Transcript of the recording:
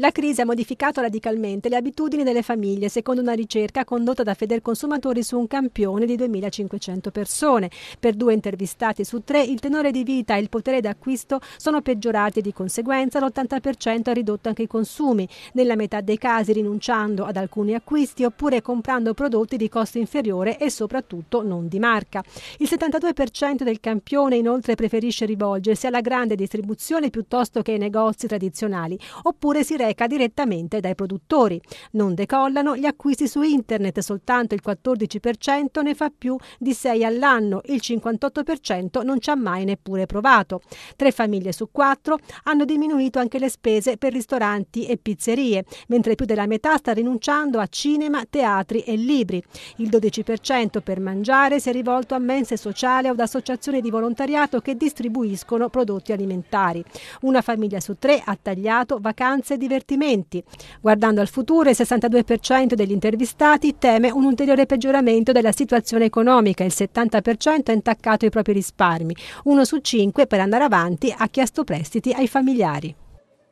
La crisi ha modificato radicalmente le abitudini delle famiglie, secondo una ricerca condotta da Federconsumatori su un campione di 2.500 persone. Per due intervistati su tre, il tenore di vita e il potere d'acquisto sono peggiorati e di conseguenza l'80% ha ridotto anche i consumi, nella metà dei casi rinunciando ad alcuni acquisti oppure comprando prodotti di costo inferiore e soprattutto non di marca. Il 72% del campione inoltre preferisce rivolgersi alla grande distribuzione piuttosto che ai negozi tradizionali, oppure si reca reca direttamente dai produttori. Non decollano gli acquisti su internet, soltanto il 14% ne fa più di 6 all'anno, il 58% non ci ha mai neppure provato. Tre famiglie su quattro hanno diminuito anche le spese per ristoranti e pizzerie, mentre più della metà sta rinunciando a cinema, teatri e libri. Il 12% per mangiare si è rivolto a mense sociali o ad associazioni di volontariato che distribuiscono prodotti alimentari. Una famiglia su tre ha tagliato vacanze diverse avvertimenti. Guardando al futuro, il 62% degli intervistati teme un ulteriore peggioramento della situazione economica, il 70% ha intaccato i propri risparmi, uno su cinque per andare avanti ha chiesto prestiti ai familiari.